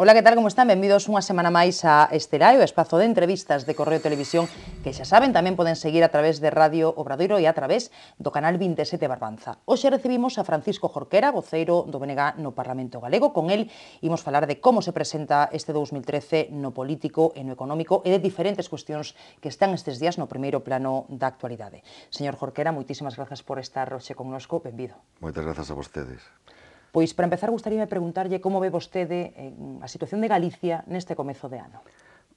Ola, que tal, como están? Benvidos unha semana máis a Estelaio, espazo de entrevistas de Correo Televisión, que xa saben, tamén poden seguir a través de Radio Obradoiro e a través do canal 27 Barbanza. Hoxe recibimos a Francisco Jorquera, voceiro do BNG no Parlamento Galego. Con el imos falar de como se presenta este 2013 no político e no económico e de diferentes cuestións que están estes días no primeiro plano da actualidade. Señor Jorquera, moitísimas grazas por estar hoxe connosco. Benvido. Moitas grazas a vostedes. Pois, para empezar, gustaríame preguntarlle como ve vostede eh, a situación de Galicia neste comezo de ano.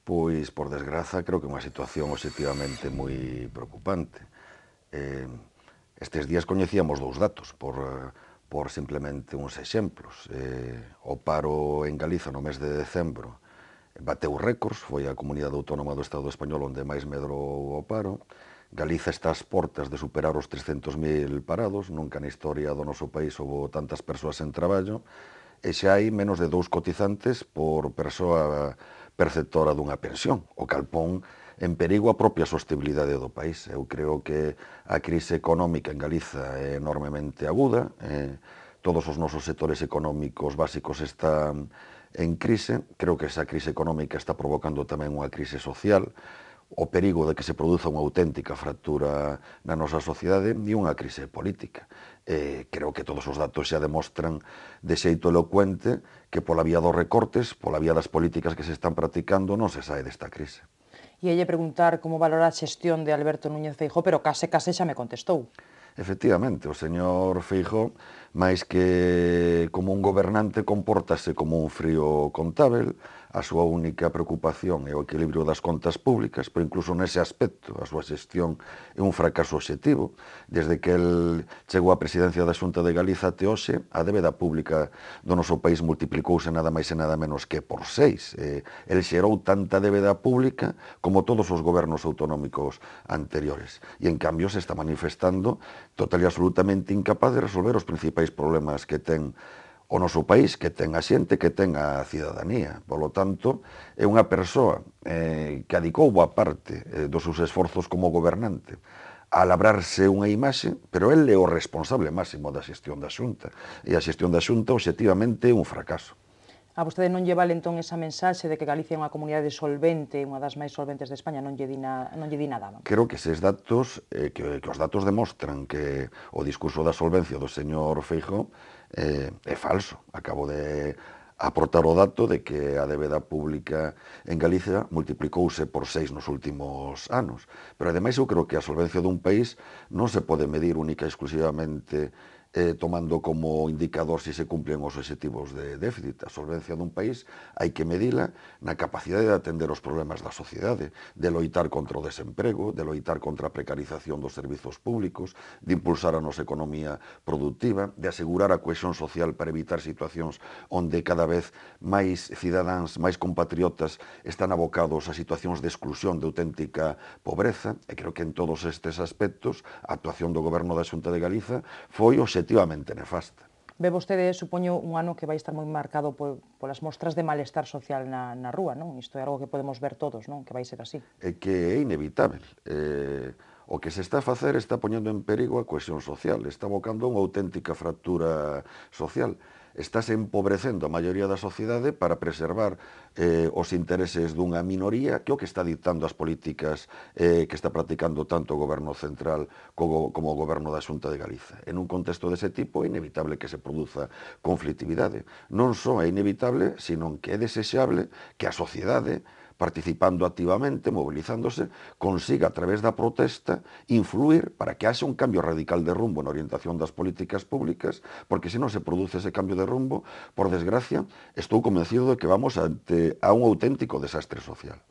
Pois, por desgraza, creo que é unha situación objetivamente moi preocupante. Eh, estes días coñecíamos dous datos, por, por simplemente uns exemplos. Eh, o paro en Galiza no mes de decembro bateu récords, foi a comunidade autónoma do Estado español onde máis medrou o paro, Galiza está ás portas de superar os 300.000 parados, nunca na historia do noso país houve tantas persoas en traballo, e xa hai menos de dous cotizantes por persoa perceptora dunha pensión, o calpón en perigo a propia sostibilidade do país. Eu creo que a crise económica en Galiza é enormemente aguda, eh, todos os nosos sectores económicos básicos están en crise, creo que esa crise económica está provocando tamén unha crise social, o perigo de que se produza unha auténtica fractura na nosa sociedade e unha crise política. Eh, creo que todos os datos xa demostran de xeito elocuente que pola vía dos recortes, pola vía das políticas que se están practicando, non se sae desta crise. E elle preguntar como valora a xestión de Alberto Núñez Feijó, pero case case xa me contestou. Efectivamente, o señor Feijó, máis que como un gobernante, compórtase como un frío contábel, A súa única preocupación é o equilibrio das contas públicas, pero incluso nese aspecto a súa xestión é un fracaso objetivo. Desde que el chegou á presidencia da Xunta de Galiza até hoxe, a débeda pública do noso país multiplicouse nada máis e nada menos que por seis. Eh, el xerou tanta débeda pública como todos os gobernos autonómicos anteriores. E, en cambio, se está manifestando total e absolutamente incapaz de resolver os principais problemas que ten o noso país, que ten a xente, que ten a cidadanía. Polo tanto, é unha persoa eh, que adicou boa parte eh, dos seus esforzos como gobernante a labrarse unha imaxe, pero el é o responsable máximo da xestión da Xunta. E a xestión da Xunta, objetivamente, é un fracaso. A vostede non lle vale entón esa mensaxe de que Galicia é unha comunidade solvente, unha das máis solventes de España, non lle di, na, non lle di nada, non? Creo que eses datos, eh, que, que os datos demostran que o discurso da solvencia do señor Feijó eh, é falso. Acabo de aportar o dato de que a débeda pública en Galicia multiplicouse por seis nos últimos anos. Pero ademais eu creo que a solvencia dun país non se pode medir única e exclusivamente eh, tomando como indicador se si se cumplen os objetivos de déficit. A solvencia dun país hai que medila na capacidade de atender os problemas da sociedade, de loitar contra o desemprego, de loitar contra a precarización dos servizos públicos, de impulsar a nosa economía productiva, de asegurar a cohesión social para evitar situacións onde cada vez máis cidadáns, máis compatriotas están abocados a situacións de exclusión, de auténtica pobreza, e creo que en todos estes aspectos a actuación do Goberno da Xunta de Galiza foi o objetivamente nefasta. Ve vostede, supoño, un ano que vai estar moi marcado por, polas mostras de malestar social na, na rúa, non? Isto é algo que podemos ver todos, non? Que vai ser así. É que é inevitável. Eh, o que se está a facer está poñendo en perigo a cohesión social, está abocando unha auténtica fractura social estás empobrecendo a maioría da sociedade para preservar eh, os intereses dunha minoría que o que está dictando as políticas eh, que está practicando tanto o goberno central como, como o goberno da Xunta de Galiza. En un contexto dese tipo é inevitable que se produza conflictividade. Non só é inevitable, sino que é desexable que a sociedade participando activamente, movilizándose, consiga a través da protesta influir para que haxe un cambio radical de rumbo na orientación das políticas públicas, porque se non se produce ese cambio de rumbo, por desgracia, estou convencido de que vamos ante a un auténtico desastre social.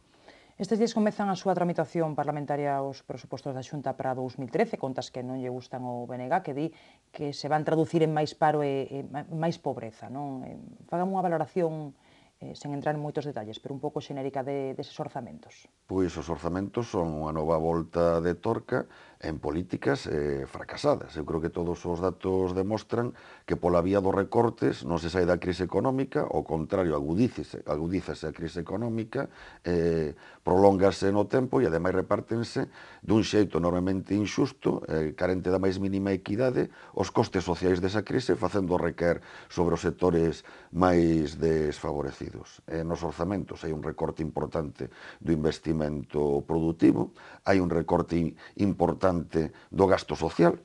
Estes días comezan a súa tramitación parlamentaria os presupostos da Xunta para 2013, contas que non lle gustan o BNG, que di que se van traducir en máis paro e, e máis pobreza. Non? Eh, Fagamos unha valoración eh, sen entrar en moitos detalles, pero un pouco xenérica de, deses orzamentos? Pois os orzamentos son unha nova volta de torca en políticas eh, fracasadas. Eu creo que todos os datos demostran que pola vía dos recortes non se sai da crise económica, ao contrario, agudícese, agudícese a crise económica, eh, prolongase no tempo e ademais repártense dun xeito enormemente inxusto, eh, carente da máis mínima equidade, os costes sociais desa crise facendo recaer sobre os sectores máis desfavorecidos. Eh, nos orzamentos hai un recorte importante do investimento productivo, hai un recorte importante importante do gasto social,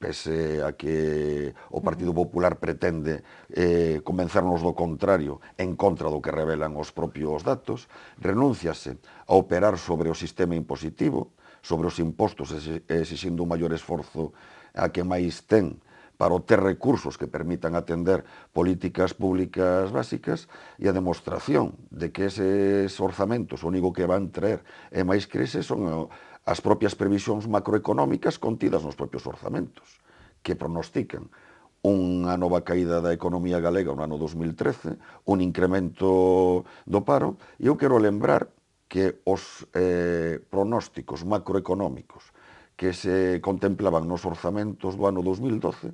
pese a que o Partido Popular pretende eh, convencernos do contrario en contra do que revelan os propios datos, renúnciase a operar sobre o sistema impositivo, sobre os impostos exixindo un maior esforzo a que máis ten para obter recursos que permitan atender políticas públicas básicas e a demostración de que eses orzamentos o único que van traer é máis crise son as propias previsións macroeconómicas contidas nos propios orzamentos, que pronostican unha nova caída da economía galega no ano 2013, un incremento do paro, e eu quero lembrar que os eh, pronósticos macroeconómicos que se contemplaban nos orzamentos do ano 2012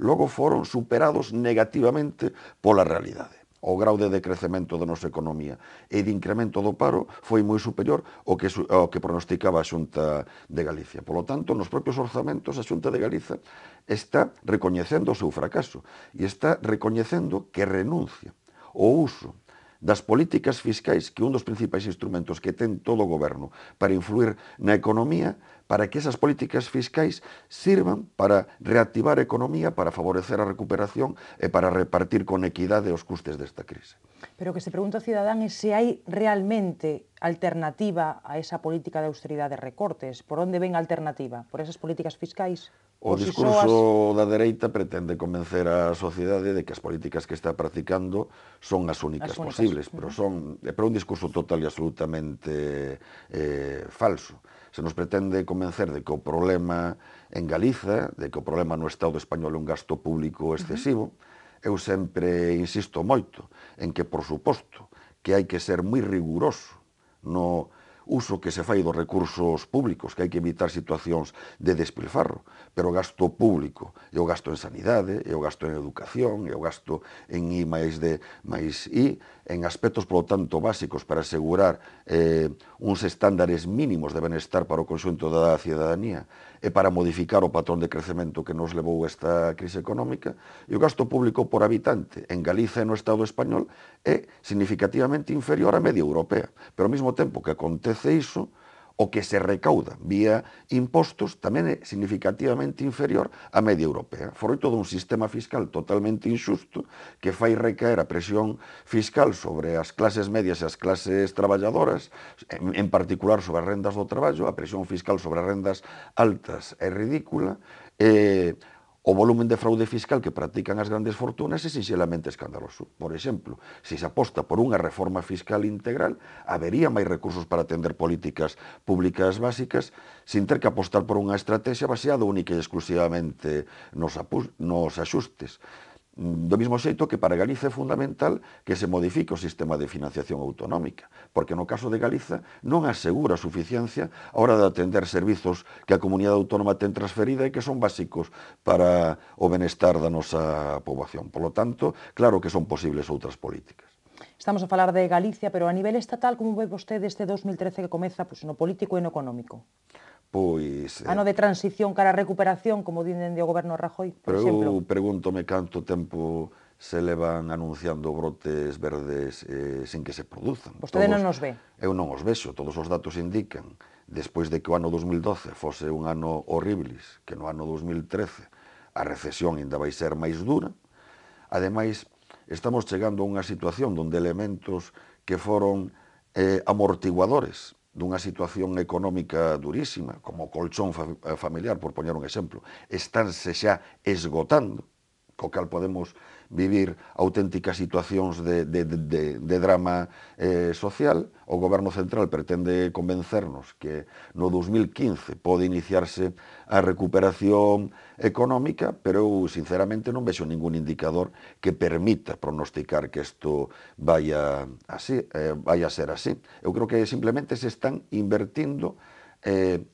logo foron superados negativamente pola realidade o grau de decrecemento da nosa economía e de incremento do paro foi moi superior ao que, ao que pronosticaba a Xunta de Galicia. Polo tanto, nos propios orzamentos a Xunta de Galicia está recoñecendo o seu fracaso e está recoñecendo que renuncia o uso das políticas fiscais que un dos principais instrumentos que ten todo o goberno para influir na economía para que esas políticas fiscais sirvan para reactivar a economía, para favorecer a recuperación e para repartir con equidade os custes desta crise. Pero que se pregunta o cidadán é se hai realmente alternativa a esa política de austeridade de recortes. Por onde ven a alternativa? Por esas políticas fiscais? O discurso da dereita pretende convencer a sociedade de que as políticas que está practicando son as únicas, as únicas. posibles, pero son, pero un discurso total e absolutamente eh, falso se nos pretende convencer de que o problema en Galiza, de que o problema no Estado español é un gasto público excesivo, uh -huh. eu sempre insisto moito en que, por suposto, que hai que ser moi riguroso no uso que se fai dos recursos públicos, que hai que evitar situacións de despilfarro, pero o gasto público e o gasto en sanidade, e o gasto en educación, e o gasto en I máis D máis I, en aspectos, polo tanto, básicos para asegurar eh, uns estándares mínimos de benestar para o conxunto da cidadanía, e para modificar o patrón de crecemento que nos levou esta crise económica, e o gasto público por habitante en Galiza e no Estado español é significativamente inferior á media europea. Pero ao mesmo tempo que acontece iso, o que se recauda vía impostos tamén é significativamente inferior á media europea. todo dun sistema fiscal totalmente injusto que fai recaer a presión fiscal sobre as clases medias e as clases traballadoras, en particular sobre as rendas do traballo, a presión fiscal sobre as rendas altas é ridícula, e eh, O volumen de fraude fiscal que practican as grandes fortunas é sinxelamente escandaloso. Por exemplo, se se aposta por unha reforma fiscal integral, habería máis recursos para atender políticas públicas básicas sin ter que apostar por unha estrategia baseada única e exclusivamente nos, nos axustes. Do mismo xeito que para Galiza é fundamental que se modifique o sistema de financiación autonómica, porque no caso de Galiza non asegura a suficiencia a hora de atender servizos que a comunidade autónoma ten transferida e que son básicos para o benestar da nosa poboación. Por lo tanto, claro que son posibles outras políticas. Estamos a falar de Galicia, pero a nivel estatal, como ve vostede este 2013 que comeza pues, pois, no político e no económico? Pois, eh, ano de transición cara a recuperación, como dinden de o goberno Rajoy, por pero exemplo. eu pregúntome canto tempo se levan anunciando brotes verdes eh, sin que se produzan. Pois Vostede todos, non os ve? Eu non os vexo, todos os datos indican. Despois de que o ano 2012 fose un ano horribles, que no ano 2013 a recesión ainda vai ser máis dura, ademais estamos chegando a unha situación donde elementos que foron eh, amortiguadores dunha situación económica durísima, como o colchón eh, familiar, por poñer un exemplo, estánse xa esgotando co cal podemos vivir auténticas situacións de, de, de, de drama eh, social. O Goberno Central pretende convencernos que no 2015 pode iniciarse a recuperación económica, pero eu sinceramente non vexo ningún indicador que permita pronosticar que isto vaya, así, eh, vaya a ser así. Eu creo que simplemente se están invertindo eh,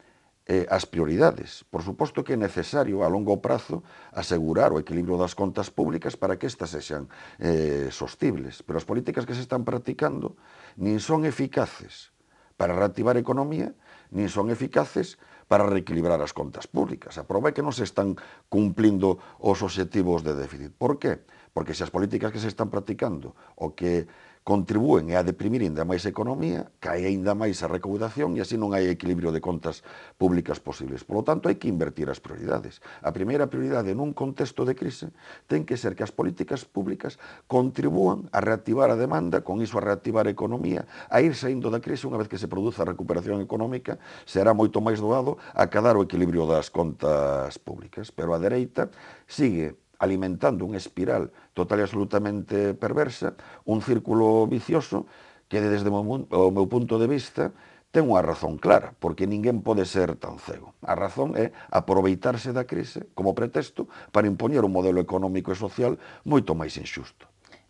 eh, as prioridades. Por suposto que é necesario a longo prazo asegurar o equilibrio das contas públicas para que estas sexan eh, sostibles, pero as políticas que se están practicando nin son eficaces para reactivar a economía, nin son eficaces para reequilibrar as contas públicas. A prova é que non se están cumplindo os obxectivos de déficit. Por qué? Porque se as políticas que se están practicando o que contribúen a deprimir ainda máis a economía, cae ainda máis a recaudación e así non hai equilibrio de contas públicas posibles. Por lo tanto, hai que invertir as prioridades. A primeira prioridade nun contexto de crise ten que ser que as políticas públicas contribúan a reactivar a demanda, con iso a reactivar a economía, a ir saindo da crise unha vez que se produza a recuperación económica, será moito máis doado acadar o equilibrio das contas públicas. Pero a dereita sigue alimentando unha espiral total e absolutamente perversa, un círculo vicioso que desde o meu punto de vista ten unha razón clara, porque ninguén pode ser tan cego. A razón é aproveitarse da crise como pretexto para impoñer un modelo económico e social moito máis injusto.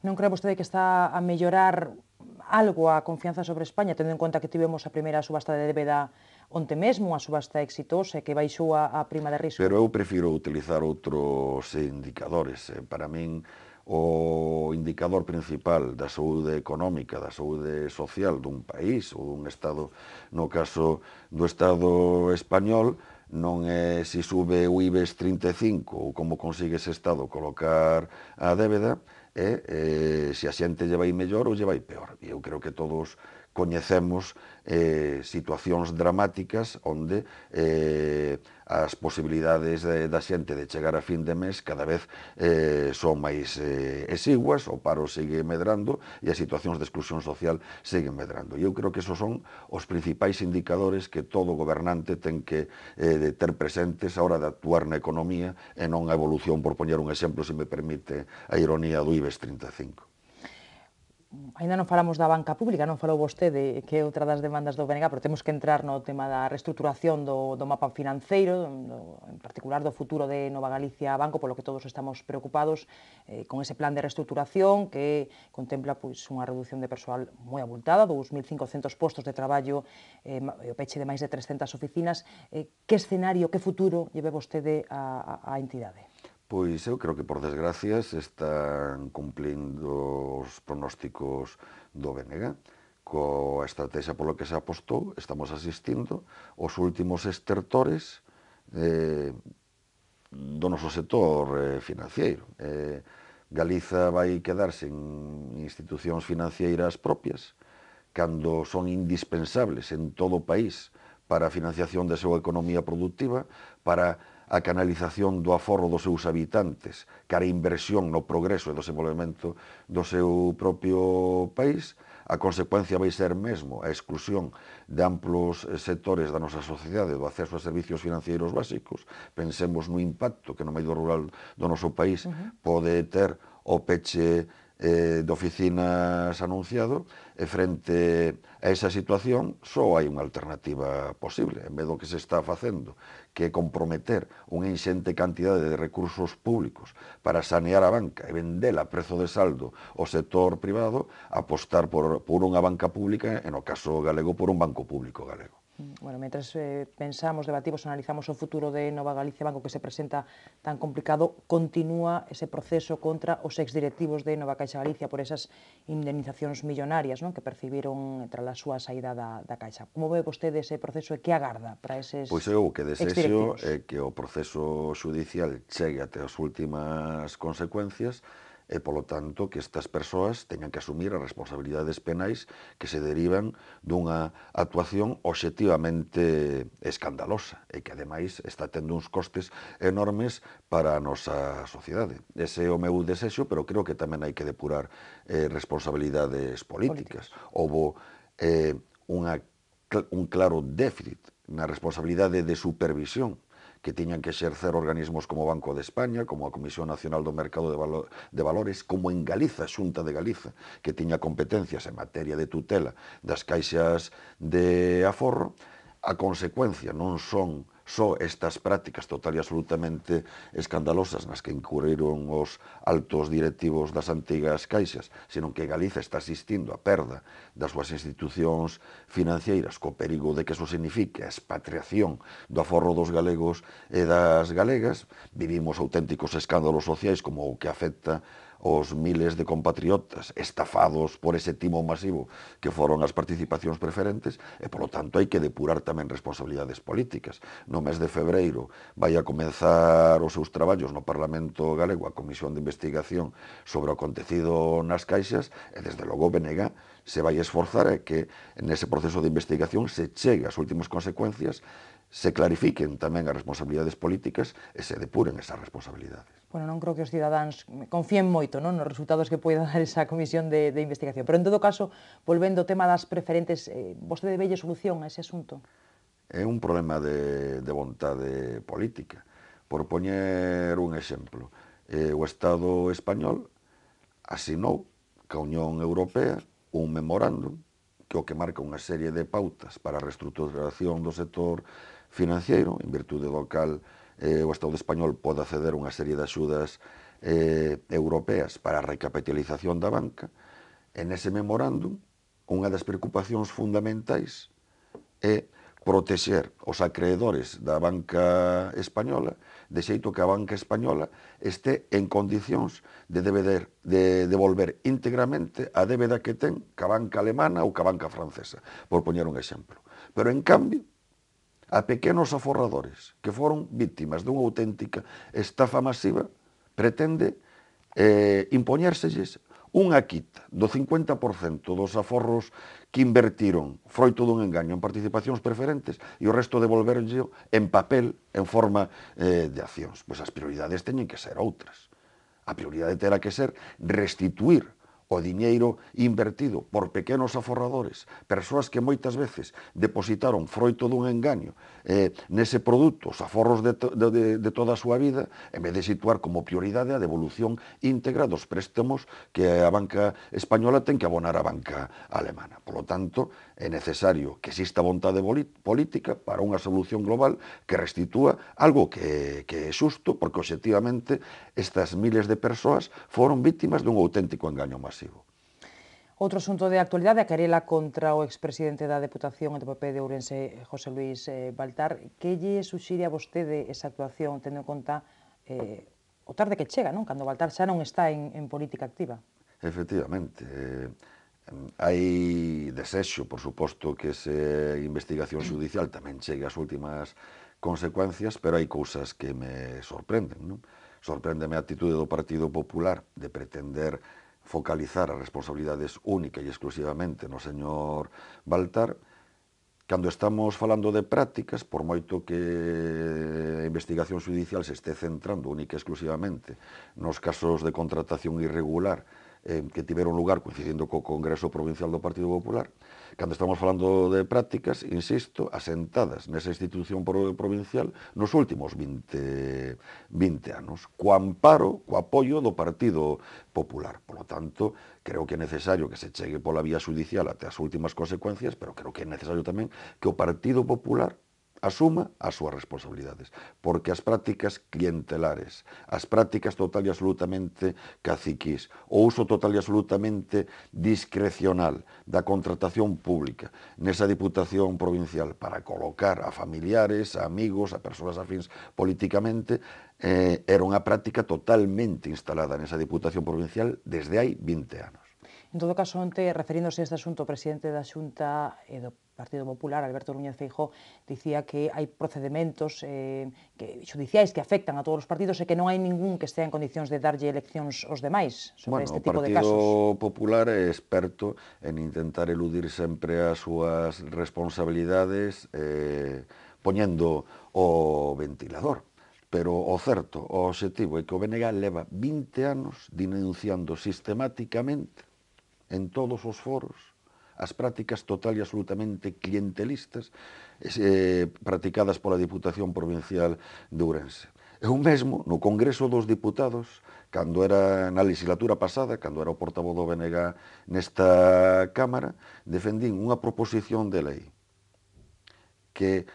Non cree vostede que está a mellorar algo a confianza sobre España, tendo en conta que tivemos a primeira subasta de débeda onte mesmo a subasta exitosa que baixou a, a prima de risco. Pero eu prefiro utilizar outros indicadores. Eh. Para min, o indicador principal da saúde económica, da saúde social dun país ou dun Estado, no caso do Estado español, non é se sube o IBEX 35 ou como consigue ese Estado colocar a débeda, é, é se a xente lle vai mellor ou lle vai peor. E eu creo que todos coñecemos eh, situacións dramáticas onde eh, as posibilidades de, da xente de chegar a fin de mes cada vez eh, son máis eh, exiguas, o paro sigue medrando e as situacións de exclusión social siguen medrando. E eu creo que esos son os principais indicadores que todo gobernante ten que eh, de ter presentes a hora de actuar na economía e non a evolución, por poñer un exemplo, se me permite a ironía do IBEX 35 ainda non falamos da banca pública, non falou vostede que é outra das demandas do BNG, pero temos que entrar no tema da reestruturación do, do mapa financeiro, do, en particular do futuro de Nova Galicia Banco, polo que todos estamos preocupados eh, con ese plan de reestructuración que contempla pois, unha reducción de persoal moi abultada, 2.500 postos de traballo, eh, eh, o peche de máis de 300 oficinas. Eh, que escenario, que futuro lleve vostede a, a, a entidade? Pois eu creo que por desgracias están cumplindo os pronósticos do BNG. Coa estrategia polo que se apostou, estamos asistindo os últimos estertores eh, do noso sector eh, financiero. Eh, Galiza vai quedarse en institucións financeiras propias, cando son indispensables en todo o país para a financiación da súa economía productiva, para a canalización do aforro dos seus habitantes cara a inversión no progreso e desenvolvemento do seu propio país, a consecuencia vai ser mesmo a exclusión de amplos sectores da nosa sociedade do acceso a servicios financeiros básicos. Pensemos no impacto que no medio rural do noso país pode ter o peche eh, de oficinas anunciado, e frente a esa situación só hai unha alternativa posible, en vez do que se está facendo, que é comprometer unha inxente cantidade de recursos públicos para sanear a banca e vendela a prezo de saldo ao sector privado, apostar por, por unha banca pública, en o caso galego, por un banco público galego. Bueno, mentras eh, pensamos, debatimos, analizamos o futuro de Nova Galicia Banco que se presenta tan complicado, continúa ese proceso contra os exdirectivos de Nova Caixa Galicia por esas indemnizacións millonarias non? que percibiron tras a súa saída da, da Caixa. Como ve vostede ese proceso e que agarda para eses Pois eu que desexo é eh, que o proceso judicial chegue até as últimas consecuencias e, polo tanto, que estas persoas tengan que asumir as responsabilidades penais que se derivan dunha actuación objetivamente escandalosa e que, ademais, está tendo uns costes enormes para a nosa sociedade. Ese é o meu desexo, pero creo que tamén hai que depurar eh, responsabilidades políticas. políticas. eh, unha, un claro déficit na responsabilidade de supervisión que tiñan que exercer organismos como o Banco de España, como a Comisión Nacional do Mercado de, Valo de Valores, como en Galiza, Xunta de Galiza, que tiña competencias en materia de tutela das caixas de aforro, a consecuencia non son só estas prácticas total e absolutamente escandalosas nas que incurriron os altos directivos das antigas caixas, senón que Galiza está asistindo a perda das súas institucións financeiras co perigo de que iso signifique a expatriación do aforro dos galegos e das galegas, vivimos auténticos escándalos sociais como o que afecta os miles de compatriotas estafados por ese timo masivo que foron as participacións preferentes e, polo tanto, hai que depurar tamén responsabilidades políticas. No mes de febreiro vai a comenzar os seus traballos no Parlamento Galego a Comisión de Investigación sobre o acontecido nas caixas e, desde logo, BNG se vai esforzar é que nese proceso de investigación se chegue as últimas consecuencias, se clarifiquen tamén as responsabilidades políticas e se depuren esas responsabilidades bueno, non creo que os cidadáns confíen moito non, nos resultados que poida dar esa comisión de, de investigación. Pero, en todo caso, volvendo ao tema das preferentes, eh, vostede velle solución a ese asunto? É un problema de, de vontade política. Por poñer un exemplo, eh, o Estado español asinou ca Unión Europea un memorándum que o que marca unha serie de pautas para a reestruturación do sector financiero, en virtude do cal eh, o Estado español pode acceder a unha serie de axudas eh, europeas para a recapitalización da banca, en ese memorándum, unha das preocupacións fundamentais é protexer os acreedores da banca española, de xeito que a banca española este en condicións de, deber, de devolver íntegramente a débeda que ten ca banca alemana ou ca banca francesa, por poñer un exemplo. Pero, en cambio, a pequenos aforradores que foron vítimas dunha auténtica estafa masiva, pretende eh, impoñérselles unha quita do 50% dos aforros que invertiron froito dun engaño en participacións preferentes e o resto devolverlle en papel, en forma eh, de accións. Pois as prioridades teñen que ser outras. A prioridade terá que ser restituir o diñeiro invertido por pequenos aforradores, persoas que moitas veces depositaron froito dun engaño eh, nese produto, os aforros de, to, de, de toda a súa vida, en vez de situar como prioridade a devolución íntegra dos préstamos que a banca española ten que abonar a banca alemana. Por lo tanto, É necesario que exista vontade política para unha solución global que restitúa algo que, que é xusto, porque objetivamente estas miles de persoas foron vítimas dun auténtico engaño masivo. Outro asunto de actualidade, a querela contra o expresidente da Deputación e do PP de Ourense, José Luis eh, Baltar. Que lle suxire a vostede esa actuación, tendo en conta eh, o tarde que chega, non? Cando Baltar xa non está en, en política activa. Efectivamente. Eh, Hai desexo, por suposto, que ese investigación judicial tamén chegue ás últimas consecuencias, pero hai cousas que me sorprenden. Non? Sorpréndeme a actitude do Partido Popular de pretender focalizar as responsabilidades única e exclusivamente no señor Baltar, cando estamos falando de prácticas, por moito que a investigación judicial se este centrando única e exclusivamente nos casos de contratación irregular eh, que tiveron lugar coincidindo co Congreso Provincial do Partido Popular, cando estamos falando de prácticas, insisto, asentadas nesa institución provincial nos últimos 20, 20 anos, co amparo, co apoio do Partido Popular. Por lo tanto, creo que é necesario que se chegue pola vía judicial até as últimas consecuencias, pero creo que é necesario tamén que o Partido Popular asuma as súas responsabilidades, porque as prácticas clientelares, as prácticas total e absolutamente caciquís, o uso total e absolutamente discrecional da contratación pública nesa Diputación Provincial para colocar a familiares, a amigos, a persoas afins políticamente, eh, era unha práctica totalmente instalada nesa Diputación Provincial desde hai 20 anos. En todo caso, onte, referíndose a este asunto, o presidente da Xunta e eh, do Partido Popular, Alberto Núñez Feijó, dicía que hai procedementos eh, que, judiciais que afectan a todos os partidos e que non hai ningún que estea en condicións de darlle eleccións aos demais sobre bueno, este tipo de casos. O Partido Popular é experto en intentar eludir sempre as súas responsabilidades eh, poñendo o ventilador. Pero o certo, o obxectivo é que o BNG leva 20 anos denunciando sistemáticamente en todos os foros as prácticas total e absolutamente clientelistas eh, practicadas pola Diputación Provincial de Ourense. Eu mesmo, no Congreso dos Diputados, cando era na legislatura pasada, cando era o portavoz do BNG nesta Cámara, defendín unha proposición de lei que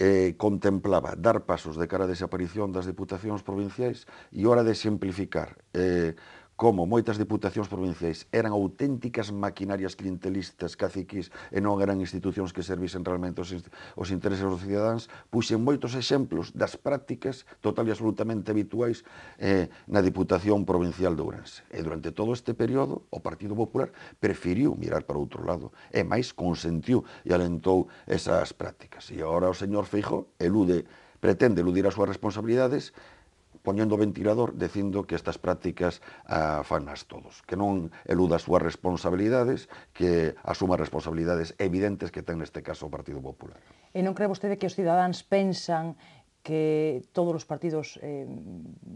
eh, contemplaba dar pasos de cara á desaparición das diputacións provinciais e hora de simplificar eh, como moitas diputacións provinciais eran auténticas maquinarias clientelistas, caciquís, e non eran institucións que servisen realmente os, os intereses dos cidadáns, puxen moitos exemplos das prácticas total e absolutamente habituais eh, na Diputación Provincial de Ourense. E durante todo este período, o Partido Popular preferiu mirar para outro lado, e máis consentiu e alentou esas prácticas. E agora o señor Feijo elude pretende eludir as súas responsabilidades poñendo o ventilador dicindo que estas prácticas ah, fanas todos, que non eluda as súas responsabilidades, que asuma responsabilidades evidentes que ten neste caso o Partido Popular. E non cree vostede que os cidadáns pensan que todos os partidos eh,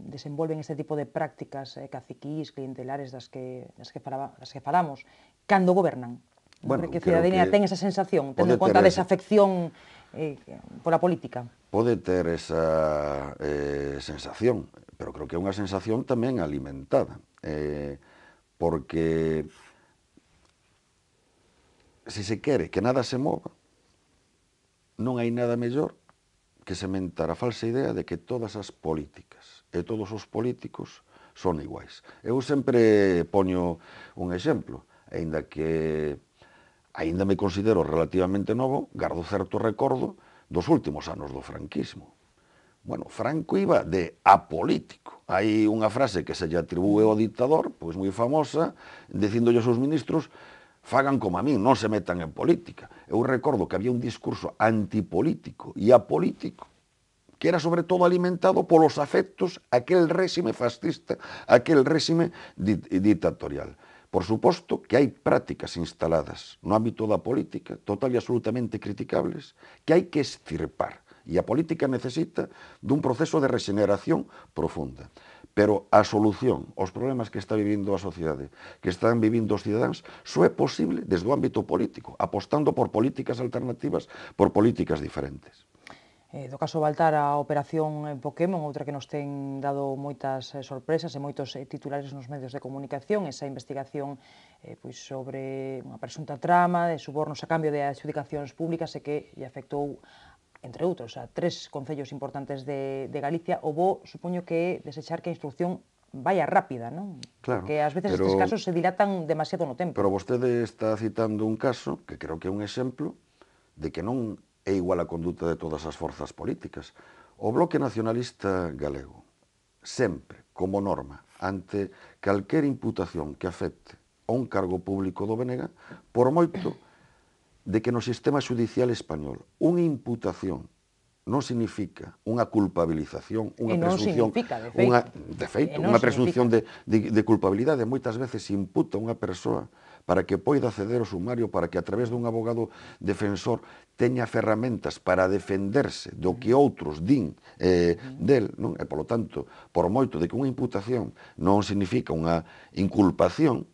desenvolven este tipo de prácticas eh, caciquís, clientelares das que, das que, falaba, das que falamos, cando gobernan? Bueno, que a cidadanía ten esa sensación, tendo en conta a desafección eh, pola política? pode ter esa eh, sensación, pero creo que é unha sensación tamén alimentada, eh, porque se se quere que nada se mova, non hai nada mellor que sementar a falsa idea de que todas as políticas e todos os políticos son iguais. Eu sempre poño un exemplo, aínda que aínda me considero relativamente novo, gardo certo recordo, dos últimos anos do franquismo. Bueno, Franco iba de apolítico. Hai unha frase que se lle atribúe ao dictador, pois moi famosa, dicindolle aos seus ministros, fagan como a min, non se metan en política. Eu recordo que había un discurso antipolítico e apolítico que era sobre todo alimentado polos afectos aquel réxime fascista, aquel réxime dictatorial. Por suposto que hai prácticas instaladas no ámbito da política total e absolutamente criticables que hai que estirpar e a política necesita dun proceso de rexeneración profunda. Pero a solución aos problemas que está vivindo a sociedade, que están vivindo os cidadáns, só é posible desde o ámbito político, apostando por políticas alternativas, por políticas diferentes eh, do caso Baltar a operación Pokémon, outra que nos ten dado moitas eh, sorpresas e moitos eh, titulares nos medios de comunicación, esa investigación eh, pois sobre unha presunta trama de subornos a cambio de adjudicacións públicas e que lle afectou entre outros, a tres concellos importantes de, de Galicia, o bo, supoño que desechar que a instrucción vaya rápida, non? Claro, que ás veces pero, estes casos se dilatan demasiado no tempo. Pero vostede está citando un caso, que creo que é un exemplo, de que non é igual a conduta de todas as forzas políticas. O Bloque Nacionalista Galego, sempre, como norma, ante calquer imputación que afecte a un cargo público do Venega, por moito de que no sistema judicial español unha imputación non significa unha culpabilización, unha presunción, de feito, unha, de feito, unha presunción de, de, de culpabilidade. Moitas veces imputa unha persoa para que poida acceder ao sumario, para que a través dun abogado defensor teña ferramentas para defenderse do que outros din eh, del, non? E, polo tanto, por moito de que unha imputación non significa unha inculpación,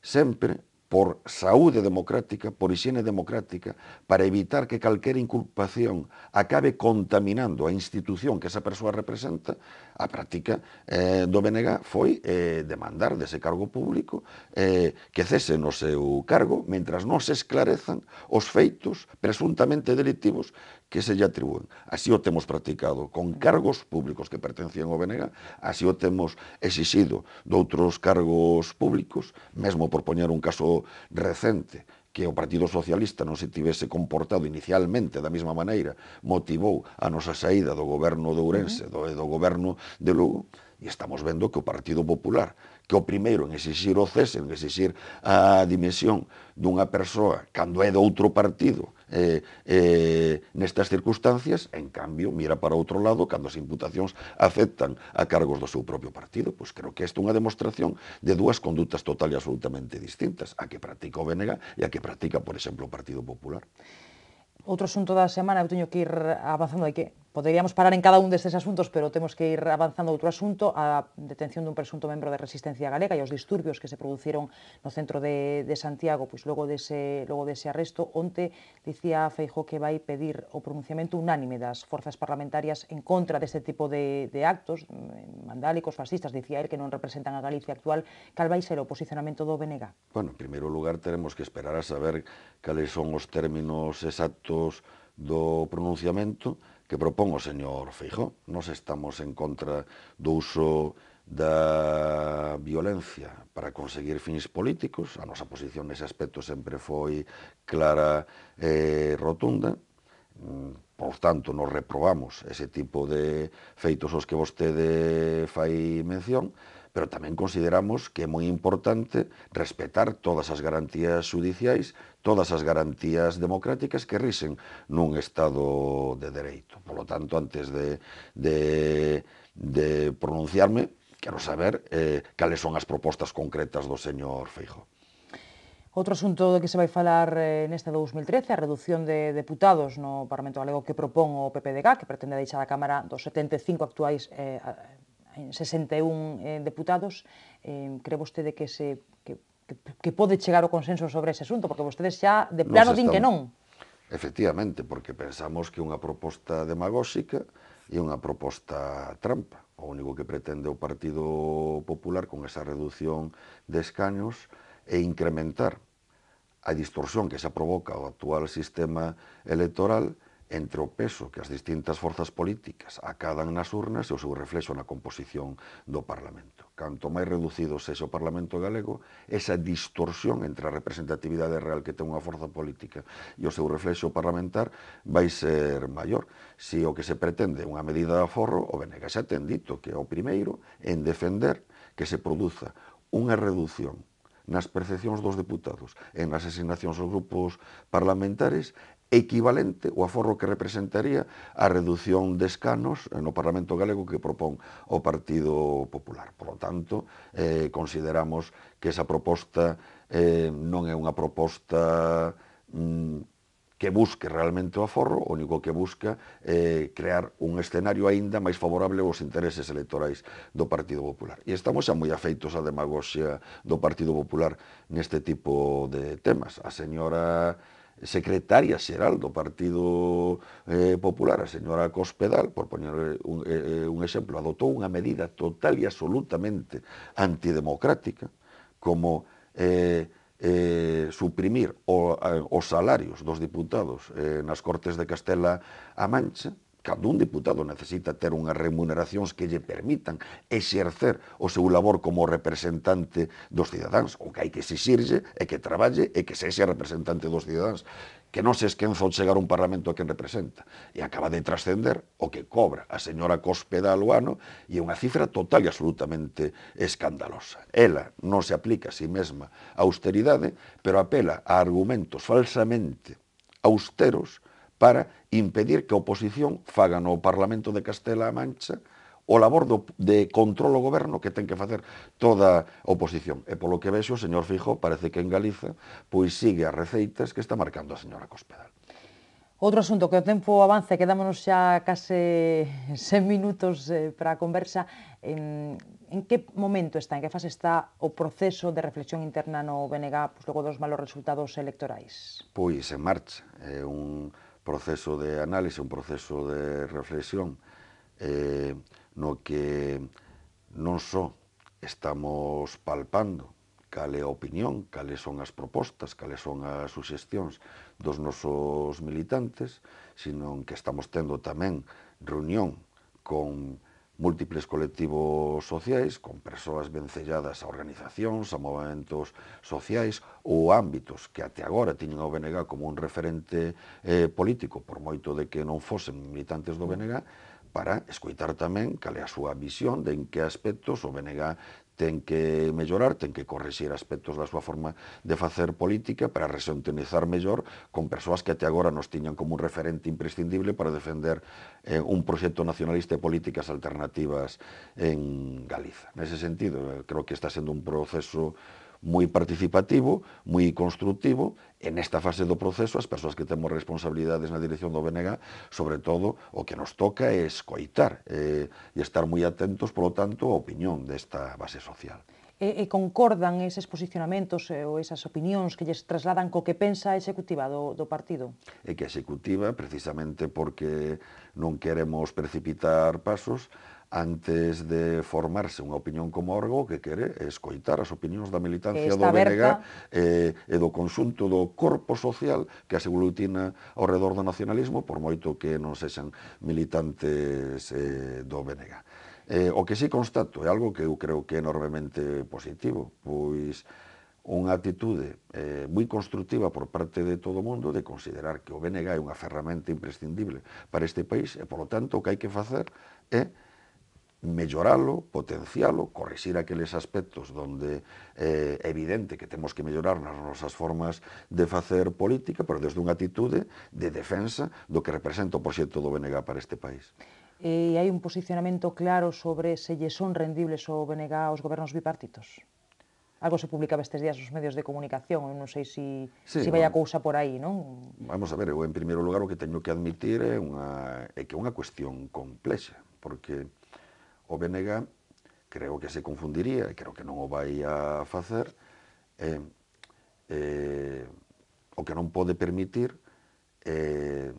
sempre por saúde democrática, por higiene democrática, para evitar que calquera inculpación acabe contaminando a institución que esa persoa representa, a práctica eh, do BNG foi eh, demandar dese cargo público eh, que cese no seu cargo mentras non se esclarezan os feitos presuntamente delictivos que se lle atribúen. Así o temos practicado con cargos públicos que pertencían ao BNG, así o temos exixido doutros cargos públicos, mesmo por poñer un caso recente, que o Partido Socialista non se tivese comportado inicialmente da mesma maneira, motivou a nosa saída do goberno de Ourense, do, do goberno de Lugo, e estamos vendo que o Partido Popular que o primeiro en exixir o cese, en exixir a dimensión dunha persoa cando é de outro partido eh, eh, nestas circunstancias, en cambio, mira para outro lado cando as imputacións afectan a cargos do seu propio partido. Pois creo que esta é unha demostración de dúas condutas total e absolutamente distintas, a que practica o BNG e a que practica, por exemplo, o Partido Popular. Outro asunto da semana, eu teño que ir avanzando, hai que Poderíamos parar en cada un destes asuntos, pero temos que ir avanzando outro asunto, a detención dun presunto membro de Resistencia Galega e os disturbios que se produciron no centro de, de Santiago, pois logo dese, logo dese arresto, onte dicía Feijó que vai pedir o pronunciamento unánime das forzas parlamentarias en contra deste tipo de, de actos mandálicos, mm, fascistas, dicía el, que non representan a Galicia actual, cal vai ser o posicionamento do BNG? Bueno, en primeiro lugar, teremos que esperar a saber cales son os términos exactos do pronunciamento, que propón o señor Feijó. Nos estamos en contra do uso da violencia para conseguir fins políticos. A nosa posición nese aspecto sempre foi clara e eh, rotunda. Mm, por tanto, nos reprobamos ese tipo de feitos aos que vostede fai mención, pero tamén consideramos que é moi importante respetar todas as garantías judiciais todas as garantías democráticas que risen nun Estado de Dereito. Por lo tanto, antes de, de, de pronunciarme, quero saber eh, cales son as propostas concretas do señor Feijo. Outro asunto de que se vai falar eh, neste 2013, a reducción de deputados no Parlamento Galego que propón o PPDG, que pretende deixar a Cámara dos 75 actuais eh, en 61 eh, deputados. Eh, cree vostede que se que que, pode chegar o consenso sobre ese asunto, porque vostedes xa de plano din que non. Efectivamente, porque pensamos que unha proposta demagóxica e unha proposta trampa. O único que pretende o Partido Popular con esa reducción de escaños é incrementar a distorsión que xa provoca o actual sistema electoral entre o peso que as distintas forzas políticas acadan nas urnas e o seu reflexo na composición do Parlamento. Canto máis reducido sexe o Parlamento galego, esa distorsión entre a representatividade real que ten unha forza política e o seu reflexo parlamentar vai ser maior. Se o que se pretende unha medida de aforro, o BNG xa ten dito que é o primeiro en defender que se produza unha reducción nas percepcións dos deputados e nas asignacións aos grupos parlamentares equivalente o aforro que representaría a reducción de escanos no Parlamento Galego que propón o Partido Popular. Por lo tanto, eh, consideramos que esa proposta eh, non é unha proposta mm, que busque realmente o aforro, o único que busca é eh, crear un escenario aínda máis favorable aos intereses electorais do Partido Popular. E estamos xa moi afeitos á demagoxia do Partido Popular neste tipo de temas. A señora secretaria xeral do Partido eh, Popular, a señora Cospedal, por poñer un, eh, un exemplo, adotou unha medida total e absolutamente antidemocrática como eh, eh, suprimir o, eh, os salarios dos diputados eh, nas Cortes de Castela a Mancha, cando un diputado necesita ter unhas remuneracións que lle permitan exercer o seu labor como representante dos cidadáns, o que hai que exixirlle é que traballe e que sexe representante dos cidadáns que non se esquenza ao chegar un Parlamento a quen representa. E acaba de trascender o que cobra a señora Cospeda Luano e é unha cifra total e absolutamente escandalosa. Ela non se aplica a si mesma a austeridade, pero apela a argumentos falsamente austeros para impedir que a oposición faga no Parlamento de Castela-A Mancha o labor do, de control o goberno que ten que facer toda a oposición. E polo que vexo, o señor Fijo parece que en Galiza pois sigue as receitas que está marcando a señora Cospedal. Outro asunto que o tempo avanza, quedámonos xa case 100 minutos eh, para a conversa. En, en que momento está, en que fase está o proceso de reflexión interna no BNG pois, logo dos malos resultados electorais? Pois en marcha. É un proceso de análise, un proceso de reflexión. Eh, no que non só estamos palpando cal é a opinión, cales son as propostas, cales son as suxestións dos nosos militantes, sino que estamos tendo tamén reunión con múltiples colectivos sociais, con persoas vencelladas a organizacións, a movimentos sociais ou ámbitos que até agora tiñen o BNG como un referente eh, político, por moito de que non fosen militantes do BNG, para escoitar tamén cal é a súa visión de en que aspectos o BNG ten que mellorar, ten que correxir aspectos da súa forma de facer política para resontonizar mellor con persoas que até agora nos tiñan como un referente imprescindible para defender eh, un proxecto nacionalista e políticas alternativas en Galiza. Nese sentido, eh, creo que está sendo un proceso moi participativo, moi constructivo, e nesta fase do proceso as persoas que temos responsabilidades na dirección do BNG, sobre todo o que nos toca é escoitar eh, e estar moi atentos, polo tanto, a opinión desta base social e, e concordan eses posicionamentos eh, ou esas opinións que lles trasladan co que pensa a executiva do, do partido? É que a executiva, precisamente porque non queremos precipitar pasos, antes de formarse unha opinión como órgao que quere escoitar as opinións da militancia do BNG eh, e do conxunto do corpo social que se aglutina ao redor do nacionalismo, por moito que non sexan militantes eh, do BNG. Eh, o que sí constato é algo que eu creo que é enormemente positivo, pois unha atitude eh, moi constructiva por parte de todo o mundo de considerar que o BNG é unha ferramenta imprescindible para este país e, por lo tanto, o que hai que facer é melloralo, potencialo, corrixir aqueles aspectos onde é eh, evidente que temos que mellorar nas nosas formas de facer política, pero desde unha atitude de defensa do que representa o proxecto do BNG para este país. E eh, hai un posicionamento claro sobre se lle son rendibles o BNG aos gobernos bipartitos? algo se publicaba estes días nos medios de comunicación, non sei se si, sí, si vai a cousa por aí, non? Vamos a ver, eu en primeiro lugar o que teño que admitir é, unha, é que é unha cuestión complexa, porque o BNG creo que se confundiría, e creo que non o vai a facer, eh, eh, o que non pode permitir eh,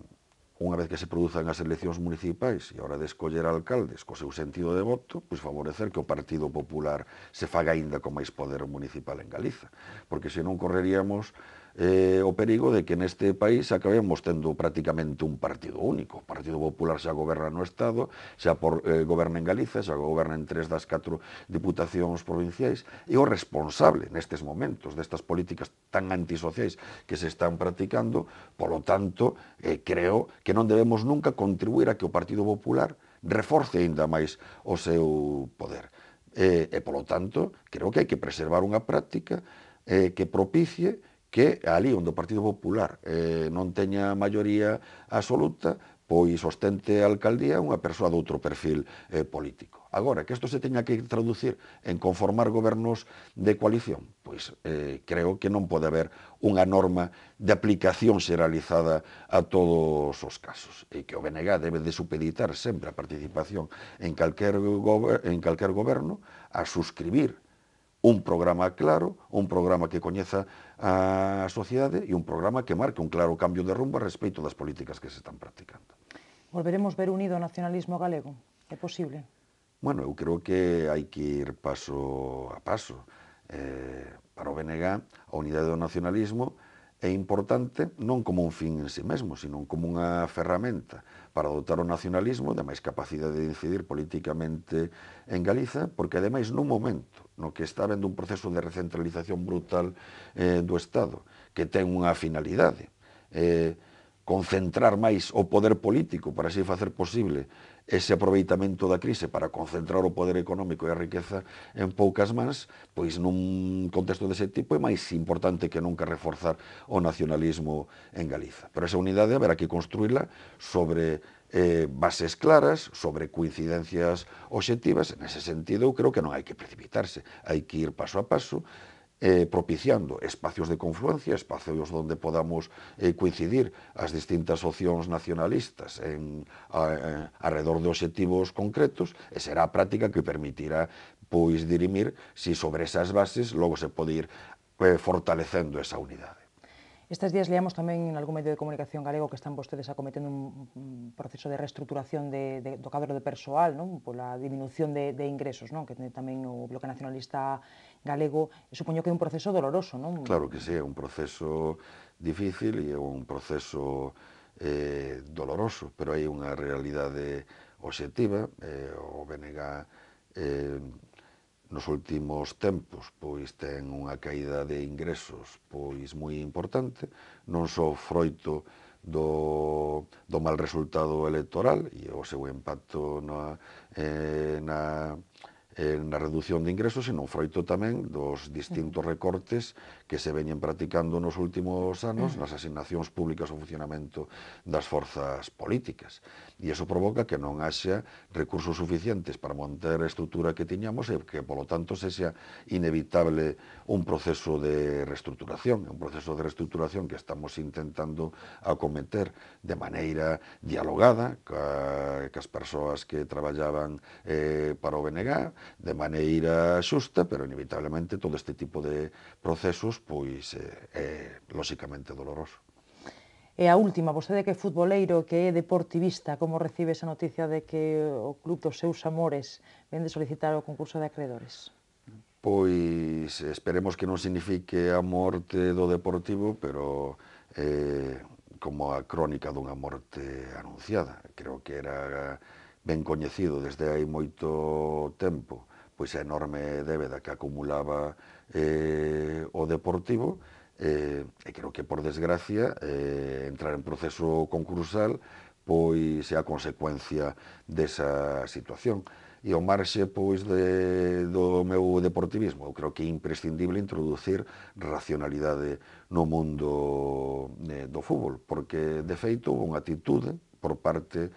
unha vez que se produzan as eleccións municipais e a hora de escoller alcaldes co seu sentido de voto, pois favorecer que o Partido Popular se faga aínda con máis poder municipal en Galiza, porque senón correríamos eh, o perigo de que neste país acabemos tendo prácticamente un partido único. O Partido Popular xa goberna no Estado, xa por, eh, goberna en Galiza, xa goberna en tres das catro diputacións provinciais, e o responsable nestes momentos destas políticas tan antisociais que se están practicando, polo tanto, eh, creo que non debemos nunca contribuir a que o Partido Popular reforce aínda máis o seu poder. E, eh, e polo tanto, creo que hai que preservar unha práctica eh, que propicie que ali onde o Partido Popular eh, non teña maioría absoluta, pois ostente a alcaldía unha persoa de outro perfil eh, político. Agora, que isto se teña que traducir en conformar gobernos de coalición, pois eh, creo que non pode haber unha norma de aplicación xeralizada a todos os casos, e que o BNG debe de supeditar sempre a participación en calquer, gober en calquer goberno a suscribir un programa claro, un programa que coñeza a sociedade e un programa que marque un claro cambio de rumbo a respeito das políticas que se están practicando. Volveremos ver unido o nacionalismo galego? É posible? Bueno, eu creo que hai que ir paso a paso. Eh, para o BNG, a unidade do nacionalismo é importante non como un fin en si sí mesmo, sino como unha ferramenta para dotar o nacionalismo de máis capacidade de incidir políticamente en Galiza, porque ademais nun momento no que está vendo un proceso de recentralización brutal eh, do Estado, que ten unha finalidade, eh, concentrar máis o poder político para así facer posible ese aproveitamento da crise para concentrar o poder económico e a riqueza en poucas mans, pois nun contexto dese tipo é máis importante que nunca reforzar o nacionalismo en Galiza. Pero esa unidade haberá que construíla sobre eh, bases claras, sobre coincidencias obxectivas, ese sentido eu creo que non hai que precipitarse, hai que ir paso a paso, eh, propiciando espacios de confluencia, espacios onde podamos eh, coincidir as distintas opcións nacionalistas en, a, a, eh, alrededor de obxectivos concretos, e será a práctica que permitirá pois dirimir si sobre esas bases logo se pode ir eh, fortalecendo esa unidade. Estes días leamos tamén en algún medio de comunicación galego que están vostedes acometendo un proceso de reestructuración de, de, do cadro de persoal, non? pola diminución de, de ingresos, non? que tamén o Bloque Nacionalista Galego, supoño que é un proceso doloroso, non? Claro que sí, é un proceso difícil e é un proceso eh, doloroso, pero hai unha realidade objetiva, eh, o BNG eh, nos últimos tempos pois ten unha caída de ingresos pois moi importante, non só froito do, do mal resultado electoral e o seu impacto na, eh, na, eh, na reducción de ingresos, senón froito tamén dos distintos recortes que se veñen practicando nos últimos anos mm. nas asignacións públicas ao funcionamento das forzas políticas. E iso provoca que non haxa recursos suficientes para manter a estrutura que tiñamos e que, polo tanto, xa inevitable un proceso de reestruturación, un proceso de reestruturación que estamos intentando acometer de maneira dialogada ca, cas persoas que traballaban eh, para o BNG, de maneira xusta, pero inevitablemente todo este tipo de procesos pois é, eh, é lóxicamente doloroso. E a última, vostede que é futboleiro, que é deportivista, como recibe esa noticia de que o club dos seus amores vende solicitar o concurso de acreedores? Pois esperemos que non signifique a morte do deportivo, pero eh, como a crónica dunha morte anunciada. Creo que era ben coñecido desde hai moito tempo pois a enorme débeda que acumulaba eh, o Deportivo, eh, e creo que por desgracia eh, entrar en proceso concursal pois é a consecuencia desa situación. E o marxe pois de, do meu deportivismo, eu creo que é imprescindible introducir racionalidade no mundo eh, do fútbol, porque de feito unha atitude por parte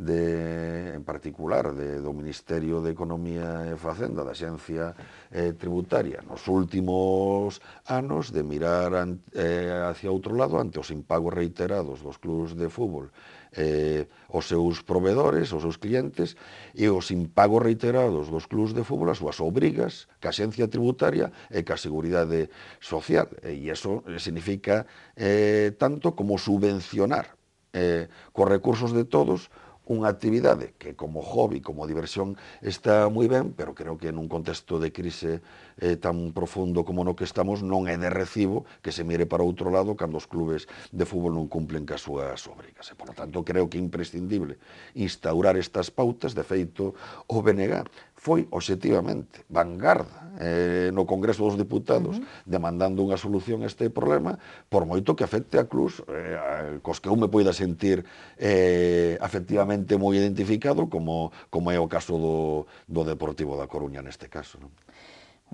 de, en particular de, do Ministerio de Economía e Facenda da Xencia eh, Tributaria nos últimos anos de mirar an, eh, hacia outro lado ante os impagos reiterados dos clubes de fútbol eh, os seus provedores, os seus clientes e os impagos reiterados dos clubes de fútbol as súas obrigas que a Xencia Tributaria e que a Seguridade Social e iso eh, significa eh, tanto como subvencionar eh, cos recursos de todos unha actividade que como hobby, como diversión, está moi ben, pero creo que nun contexto de crise eh, tan profundo como no que estamos non é de recibo que se mire para outro lado cando os clubes de fútbol non cumplen as súas obrigas. E, por tanto, creo que é imprescindible instaurar estas pautas, de feito, o BNG foi objetivamente vanguarda eh, no Congreso dos Diputados uh -huh. demandando unha solución a este problema por moito que afecte a Cruz eh, a, cos que eu me poida sentir eh, afectivamente moi identificado como, como é o caso do, do Deportivo da Coruña neste caso. Non?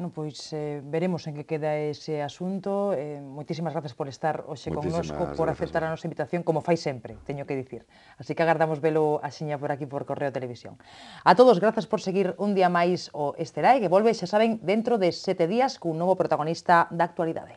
No, pois eh, veremos en que queda ese asunto. Eh, moitísimas gracias por estar hoxe connosco, por aceptar a nosa invitación, como fai sempre, teño que dicir. Así que agardamos velo a xiña por aquí por Correo Televisión. A todos, grazas por seguir un día máis o Esterae, que volve, xa saben, dentro de sete días cun novo protagonista da actualidade.